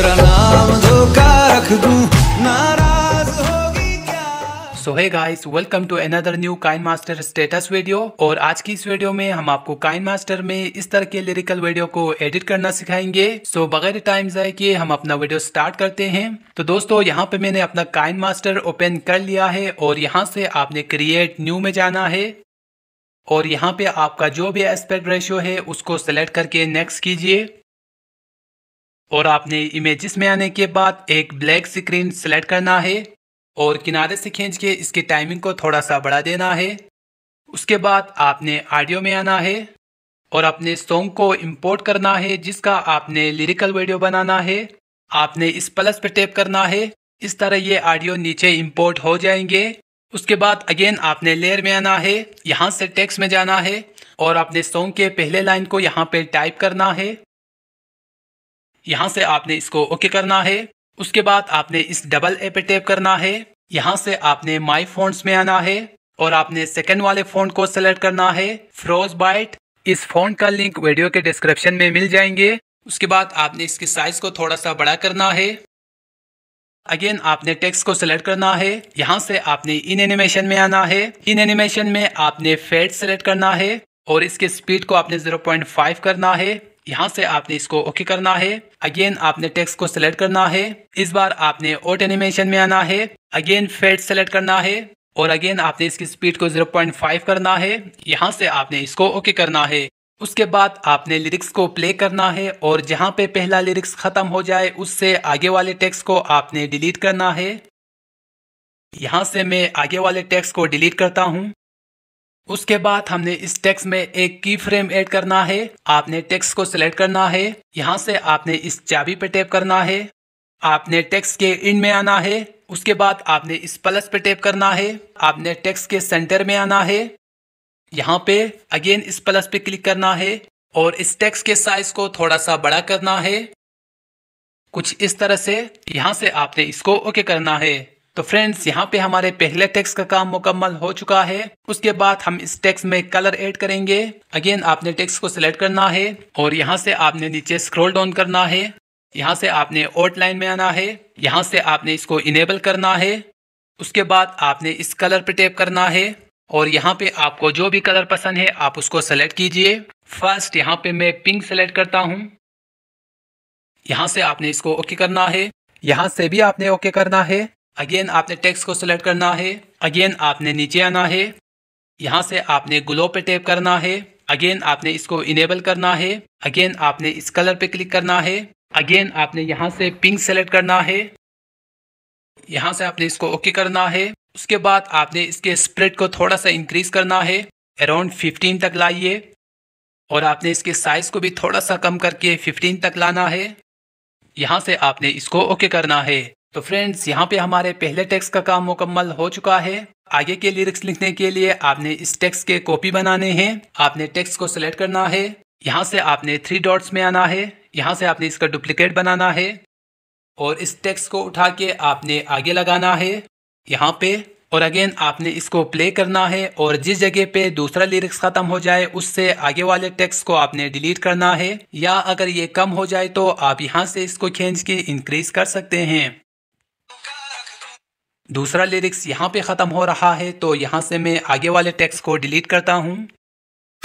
तेरा नाम धोखा रख दूं सो है guys welcome to another new KineMaster status video और आज की इस वीडियो में हम आपको काइन मास्टर में इस तरह के लिरिकल वीडियो को एडिट करना सिखाएंगे सो so, बगैर टाइम जाए कि हम अपना वीडियो स्टार्ट करते हैं तो दोस्तों यहां पे मैंने अपना काइन मास्टर ओपन कर लिया है और यहां से आपने क्रिएट न्यू में जाना है और यहाँ पे आपका जो भी एस्पेक्ट रेशियो है उसको सेलेक्ट करके नेक्स्ट कीजिए और आपने इमेजेस में आने के बाद एक ब्लैक स्क्रीन सेलेक्ट करना है और किनारे से खींच के इसकी टाइमिंग को थोड़ा सा बढ़ा देना है उसके बाद आपने ऑडियो में आना है और अपने सॉन्ग को इंपोर्ट करना है जिसका आपने लिरिकल वीडियो बनाना है आपने इस प्लस पर टैप करना है इस तरह ये ऑडियो नीचे इंपोर्ट हो जाएंगे उसके बाद अगेन आपने लेयर में आना है यहाँ से टेक्स्ट में जाना है और अपने सॉन्ग के पहले लाइन को यहाँ पे टाइप करना है यहाँ से आपने इसको ओके करना है उसके बाद आपने इस डबल ए पे टैप करना है यहाँ से आपने माई फोन्स में आना है और आपने सेकेंड वाले फोन को सेलेक्ट करना है फ्रोज बाइट इस फोन का लिंक वीडियो के डिस्क्रिप्शन में मिल जाएंगे उसके बाद आपने इसकी साइज को थोड़ा सा बड़ा करना है अगेन आपने टेक्स्ट को सिलेक्ट करना है यहाँ से आपने इन एनिमेशन में आना है इन एनिमेशन में आपने फेड सेलेक्ट करना है और इसके स्पीड को आपने 0.5 करना है यहाँ से आपने इसको ओके करना है अगेन आपने टेक्स्ट को सिलेक्ट करना है इस बार आपने ओट एनिमेशन में आना है अगेन फेड सेलेक्ट करना है और अगेन आपने इसकी स्पीड को 0.5 करना है यहाँ से आपने इसको ओके करना है उसके बाद आपने लिरिक्स को प्ले करना है और जहाँ पे पहला लिरिक्स ख़त्म हो जाए उससे आगे वाले टेक्स्ट को आपने डिलीट करना है यहाँ से मैं आगे वाले टेक्स्ट को डिलीट करता हूँ उसके बाद हमने इस टेक्स में एक की फ्रेम ऐड करना है आपने टेक्स को सिलेक्ट करना है यहाँ से आपने इस चाबी पे टैप करना है आपने टेक्स के इन में आना है उसके बाद आपने इस प्लस पे टैप करना है आपने टेक्स के सेंटर में आना है यहाँ पे अगेन इस प्लस पे क्लिक करना है और इस टेक्स के साइज को थोड़ा सा बड़ा करना है कुछ इस तरह से यहाँ से आपने इसको ओके करना है तो फ्रेंड्स यहाँ पे हमारे पहले टेक्स्ट का काम मुकम्मल हो चुका है उसके बाद हम इस टेक्स्ट में कलर ऐड करेंगे अगेन आपने टेक्स्ट को सिलेक्ट करना है और यहाँ से आपने नीचे स्क्रॉल डाउन करना है यहाँ से आपने ओट लाइन में आना है यहाँ से आपने इसको इनेबल करना है उसके बाद आपने इस कलर पे टेप करना है और यहाँ पे आपको जो भी कलर पसंद है आप उसको सेलेक्ट कीजिए फर्स्ट यहाँ पे मैं पिंक सेलेक्ट करता हूँ यहाँ से आपने इसको ओके करना है यहाँ से भी आपने ओके करना है अगेन आपने टेक्स्ट को सिलेक्ट करना है अगेन आपने नीचे आना है यहाँ से आपने ग्लो पे टैप करना है अगेन आपने इसको इनेबल करना है अगेन आपने इस कलर पे क्लिक करना है अगेन आपने यहाँ से पिंक सेलेक्ट करना है यहाँ से आपने इसको ओके करना है उसके बाद आपने इसके स्प्रेड को थोड़ा सा इंक्रीज करना है अराउंड 15 तक लाइए और आपने इसके साइज़ को भी थोड़ा सा कम करके 15 तक लाना है यहाँ से आपने इसको ओके करना है तो फ्रेंड्स यहाँ पे हमारे पहले टेक्स का काम मुकम्मल हो चुका है आगे के लिरिक्स लिखने के लिए आपने इस टेक्स्ट के कॉपी बनाने हैं आपने टेक्स्ट को सिलेक्ट करना है यहाँ से आपने थ्री डॉट्स में आना है यहाँ से आपने इसका डुप्लीकेट बनाना है और इस टेक्स्ट को उठा के आपने आगे लगाना है यहाँ पे और अगेन आपने इसको प्ले करना है और जिस जगह पे दूसरा लिरिक्स ख़त्म हो जाए उससे आगे वाले टेक्स्ट को आपने डिलीट करना है या अगर ये कम हो जाए तो आप यहाँ से इसको खींच के इंक्रीज़ कर सकते हैं दूसरा लिरिक्स यहाँ पे ख़त्म हो रहा है तो यहाँ से मैं आगे वाले टेक्स्ट को डिलीट करता हूँ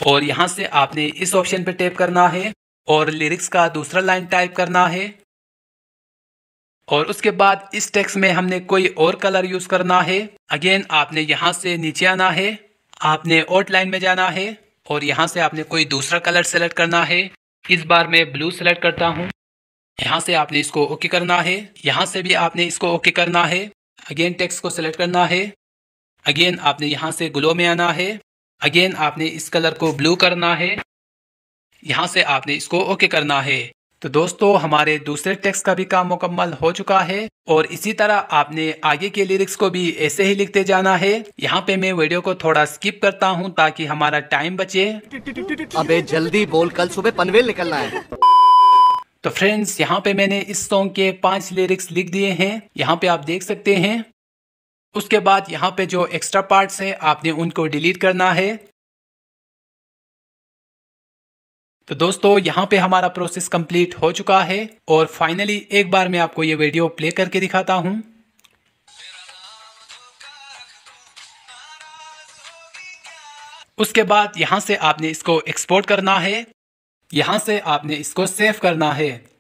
और यहाँ से आपने इस ऑप्शन पे टैप करना है और लिरिक्स का दूसरा लाइन टाइप करना है और उसके बाद इस टेक्स्ट में हमने कोई और कलर यूज़ करना है अगेन आपने यहाँ से नीचे आना है आपने ओट लाइन में जाना है और यहाँ से आपने कोई दूसरा कलर सेलेक्ट करना है इस बार मैं ब्लू सेलेक्ट करता हूँ यहाँ से आपने इसको ओके करना है यहाँ से भी आपने इसको ओके करना है अगेन टेक्स्ट को सेलेक्ट करना है अगेन आपने यहाँ से ग्लो में आना है अगेन आपने इस कलर को ब्लू करना है यहाँ से आपने इसको ओके करना है तो दोस्तों हमारे दूसरे टेक्स्ट का भी काम मुकम्मल हो चुका है और इसी तरह आपने आगे के लिरिक्स को भी ऐसे ही लिखते जाना है यहाँ पे मैं वीडियो को थोड़ा स्किप करता हूँ ताकि हमारा टाइम बचे अबे जल्दी बोल कल सुबह पनवेल निकलना है तो फ्रेंड्स यहाँ पे मैंने इस सॉन्ग के पांच लिरिक्स लिख दिए हैं यहाँ पे आप देख सकते हैं उसके बाद यहाँ पे जो एक्स्ट्रा पार्ट्स हैं आपने उनको डिलीट करना है तो दोस्तों यहाँ पे हमारा प्रोसेस कंप्लीट हो चुका है और फाइनली एक बार मैं आपको ये वीडियो प्ले करके दिखाता हूँ उसके बाद यहाँ से आपने इसको एक्सपोर्ट करना है यहाँ से आपने इसको सेव करना है